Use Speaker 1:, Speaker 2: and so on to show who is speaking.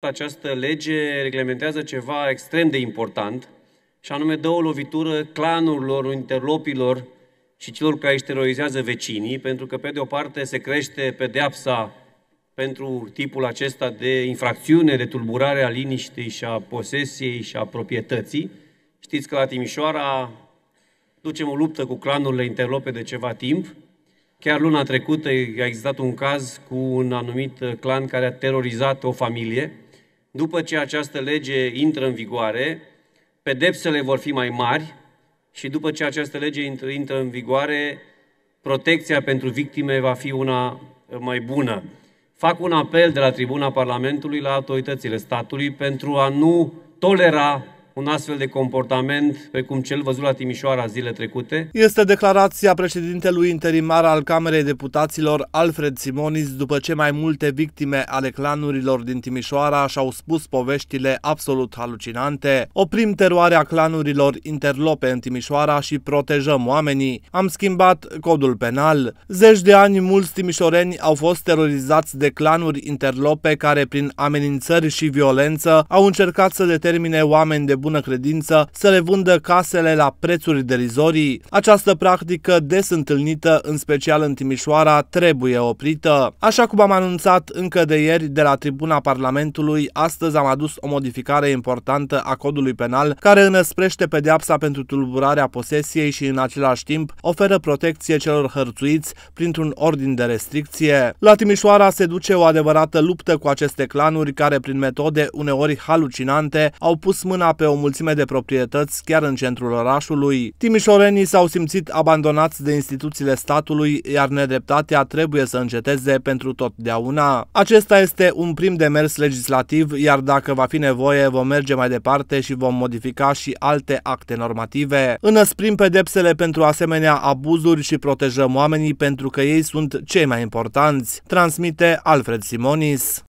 Speaker 1: Această lege reglementează ceva extrem de important, și anume dă o lovitură clanurilor, interlopilor și celor care își terorizează vecinii, pentru că, pe de o parte, se crește pedeapsa pentru tipul acesta de infracțiune, de tulburare a liniștei și a posesiei și a proprietății. Știți că la Timișoara ducem o luptă cu clanurile interlope de ceva timp. Chiar luna trecută a existat un caz cu un anumit clan care a terorizat o familie după ce această lege intră în vigoare, pedepsele vor fi mai mari și după ce această lege intră, intră în vigoare, protecția pentru victime va fi una mai bună. Fac un apel de la tribuna Parlamentului la autoritățile statului pentru a nu tolera un astfel de comportament precum cel văzut la Timișoara zile trecute.
Speaker 2: Este declarația președintelui interimar al Camerei Deputaților Alfred Simonis după ce mai multe victime ale clanurilor din Timișoara și-au spus poveștile absolut halucinante. Oprim teroarea clanurilor interlope în Timișoara și protejăm oamenii. Am schimbat codul penal. Zeci de ani mulți timișoreni au fost terorizați de clanuri interlope care prin amenințări și violență au încercat să determine oameni de bun bună credință să le vândă casele la prețuri derizorii. Această practică des întâlnită, în special în Timișoara, trebuie oprită. Așa cum am anunțat încă de ieri de la tribuna Parlamentului, astăzi am adus o modificare importantă a codului penal care înăsprește pedeapsa pentru tulburarea posesiei și în același timp oferă protecție celor hărțuiți printr-un ordin de restricție. La Timișoara se duce o adevărată luptă cu aceste clanuri care prin metode uneori halucinante au pus mâna pe o mulțime de proprietăți chiar în centrul orașului. Timișorenii s-au simțit abandonați de instituțiile statului, iar nedreptatea trebuie să înceteze pentru totdeauna. Acesta este un prim demers legislativ, iar dacă va fi nevoie, vom merge mai departe și vom modifica și alte acte normative. Înăsprim pedepsele pentru asemenea abuzuri și protejăm oamenii pentru că ei sunt cei mai importanți, transmite Alfred Simonis.